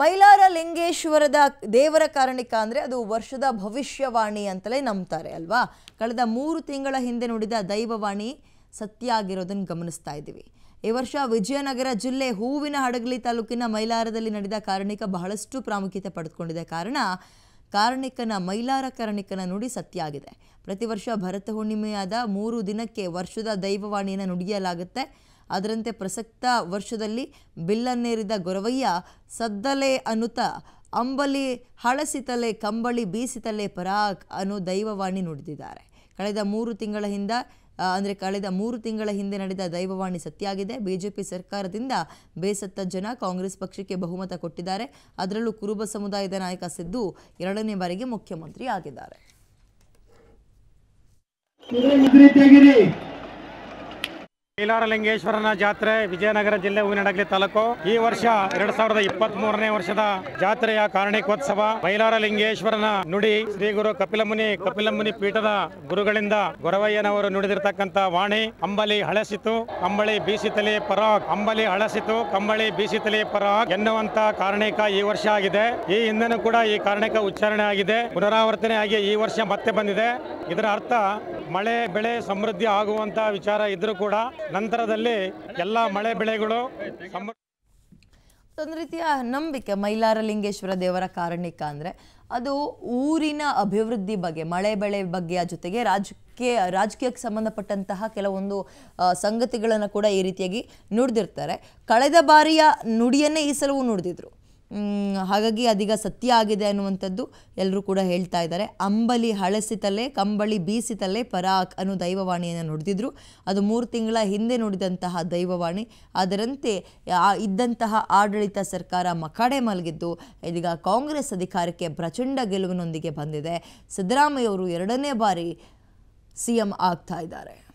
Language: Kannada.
ಮೈಲಾರ ಲಿಂಗೇಶ್ವರದ ದೇವರ ಕಾರಣಿಕ ಅಂದರೆ ಅದು ವರ್ಷದ ಭವಿಷ್ಯವಾಣಿ ಅಂತಲೇ ನಂಬ್ತಾರೆ ಅಲ್ವಾ ಕಳೆದ ಮೂರು ತಿಂಗಳ ಹಿಂದೆ ನುಡಿದ ದೈವವಾಣಿ ಸತ್ಯ ಆಗಿರೋದನ್ನು ಗಮನಿಸ್ತಾ ಇದ್ದೀವಿ ಈ ವರ್ಷ ವಿಜಯನಗರ ಜಿಲ್ಲೆ ಹೂವಿನ ಹಡಗಲಿ ತಾಲೂಕಿನ ಮೈಲಾರದಲ್ಲಿ ನಡೆದ ಕಾರಣಿಕ ಬಹಳಷ್ಟು ಪ್ರಾಮುಖ್ಯತೆ ಪಡೆದುಕೊಂಡಿದೆ ಕಾರಣ ಕಾರಣಿಕನ ಮೈಲಾರ ಕಾರಣಿಕನ ನುಡಿ ಸತ್ಯ ಆಗಿದೆ ಪ್ರತಿ ವರ್ಷ ಭರತ ಹುಣ್ಣಿಮೆಯಾದ ಮೂರು ದಿನಕ್ಕೆ ವರ್ಷದ ದೈವವಾಣಿಯನ್ನು ನುಡಿಯಲಾಗುತ್ತೆ ಅದರಂತೆ ಪ್ರಸಕ್ತ ವರ್ಷದಲ್ಲಿ ಬಿಲ್ಲನ್ನೇರಿದ ಗೊರವಯ್ಯ ಸದ್ದಲೆ ಅನುತ ಅಂಬಲಿ ಹಳಸಿತಲೆ ಕಂಬಳಿ ಬೀಸಿತಲೆ ಪರಾಕ್ ಅನು ದೈವವಾಣಿ ನುಡಿದಿದ್ದಾರೆ ಕಳೆದ ಮೂರು ತಿಂಗಳ ಹಿಂದ ಅಂದರೆ ಕಳೆದ ಮೂರು ತಿಂಗಳ ಹಿಂದೆ ನಡೆದ ದೈವವಾಣಿ ಸತ್ಯಾಗಿದೆ ಪಿ ಸರ್ಕಾರದಿಂದ ಬೇಸತ್ತ ಜನ ಕಾಂಗ್ರೆಸ್ ಪಕ್ಷಕ್ಕೆ ಬಹುಮತ ಕೊಟ್ಟಿದ್ದಾರೆ ಅದರಲ್ಲೂ ಕುರುಬ ಸಮುದಾಯದ ನಾಯಕ ಸಿದ್ದು ಎರಡನೇ ಬಾರಿಗೆ ಮುಖ್ಯಮಂತ್ರಿ ಆಗಿದ್ದಾರೆ ಲಿಂಗೇಶ್ವರನ ಜಾತ್ರೆ ವಿಜಯನಗರ ಜಿಲ್ಲೆ ಹೂವಿನಡಗಲಿ ತಾಲೂಕು ಈ ವರ್ಷ ಎರಡ್ ಸಾವಿರದ ಇಪ್ಪತ್ತ್ ಮೂರನೇ ವರ್ಷದ ಜಾತ್ರೆಯ ಕಾರಣಿಕೋತ್ಸವ ಲಿಂಗೇಶ್ವರನ ನುಡಿ ಶ್ರೀ ಗುರು ಕಪಿಲಮುನಿ ಕಪಿಲಮುನಿ ಪೀಠದ ಗುರುಗಳಿಂದ ಗೊರವಯ್ಯನವರು ನುಡಿದಿರತಕ್ಕಂತ ವಾಣಿ ಅಂಬಲಿ ಹಳಸಿತು ಕಂಬಳಿ ಬೀಸಿತಲಿ ಪರಾಗ್ ಅಂಬಲಿ ಹಳಸಿತು ಕಂಬಳಿ ಬೀಸಿತಲಿ ಪರಾಗ್ ಎನ್ನುವಂತ ಕಾರಣಿಕ ಈ ವರ್ಷ ಆಗಿದೆ ಈ ಹಿಂದೆನು ಕೂಡ ಈ ಕಾರಣಿಕ ಉಚ್ಚಾರಣೆ ಆಗಿದೆ ಪುನರಾವರ್ತನೆ ಆಗಿ ಈ ವರ್ಷ ಮತ್ತೆ ಬಂದಿದೆ ಇದರ ಅರ್ಥ ಮಳೆ ಬೆಳೆ ಸಮೃದ್ಧಿ ಆಗುವಂತ ವಿಚಾರ ಇದ್ರೂ ಕೂಡ ನಂತರದಲ್ಲಿ ಎಲ್ಲ ಮಳೆ ಬೆಳೆಗಳು ಒಂದು ರೀತಿಯ ನಂಬಿಕೆ ಮೈಲಾರಲಿಂಗೇಶ್ವರ ದೇವರ ಕಾರಣಿಕ ಅಂದ್ರೆ ಅದು ಊರಿನ ಅಭಿವೃದ್ಧಿ ಬಗ್ಗೆ ಮಳೆ ಬೆಳೆ ಬಗ್ಗೆ ಜೊತೆಗೆ ರಾಜಕೀಯ ರಾಜಕೀಯಕ್ಕೆ ಸಂಬಂಧಪಟ್ಟಂತಹ ಕೆಲವೊಂದು ಸಂಗತಿಗಳನ್ನು ಕೂಡ ಈ ರೀತಿಯಾಗಿ ನುಡಿದಿರ್ತಾರೆ ಕಳೆದ ಬಾರಿಯ ನುಡಿಯನ್ನೇ ಈ ಸಲವೂ ನುಡಿದಿದ್ರು ಹಾಗಾಗಿ ಅದೀಗ ಸತ್ಯ ಆಗಿದೆ ಅನ್ನುವಂಥದ್ದು ಎಲ್ಲರೂ ಕೂಡ ಹೇಳ್ತಾ ಇದ್ದಾರೆ ಅಂಬಲಿ ಹಳಸಿತಲೇ ಕಂಬಳಿ ಬೀಸಿತಲೇ ಪರಾಕ್ ಅನ್ನೋ ದೈವವಾಣಿಯನ್ನು ನುಡಿದಿದ್ರು ಅದು ಮೂರು ತಿಂಗಳ ಹಿಂದೆ ನುಡಿದಂತಹ ದೈವವಾಣಿ ಅದರಂತೆ ಇದ್ದಂತಹ ಆಡಳಿತ ಸರ್ಕಾರ ಮಕಾಡೆ ಮಲಗಿದ್ದು ಇದೀಗ ಕಾಂಗ್ರೆಸ್ ಅಧಿಕಾರಕ್ಕೆ ಪ್ರಚಂಡ ಗೆಲುವಿನೊಂದಿಗೆ ಬಂದಿದೆ ಸಿದ್ದರಾಮಯ್ಯವರು ಎರಡನೇ ಬಾರಿ ಸಿ ಎಂ ಆಗ್ತಾ ಇದ್ದಾರೆ